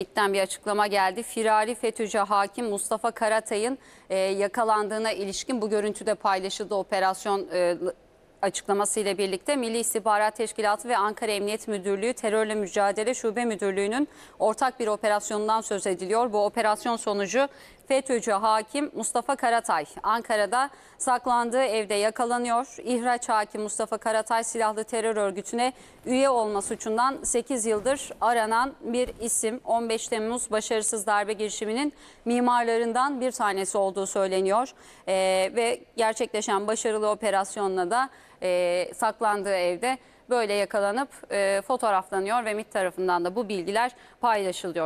İlkten bir açıklama geldi. Firari FETÖ'cü hakim Mustafa Karatay'ın e, yakalandığına ilişkin bu görüntüde paylaşıldı operasyon e, açıklamasıyla birlikte Milli İstihbarat Teşkilatı ve Ankara Emniyet Müdürlüğü Terörle Mücadele Şube Müdürlüğü'nün ortak bir operasyonundan söz ediliyor. Bu operasyon sonucu FETÖ'cü hakim Mustafa Karatay Ankara'da saklandığı evde yakalanıyor. İhraç hakim Mustafa Karatay silahlı terör örgütüne üye olma suçundan 8 yıldır aranan bir isim. 15 Temmuz başarısız darbe girişiminin mimarlarından bir tanesi olduğu söyleniyor. E, ve gerçekleşen başarılı operasyonla da e, saklandığı evde böyle yakalanıp e, fotoğraflanıyor ve MIT tarafından da bu bilgiler paylaşılıyor.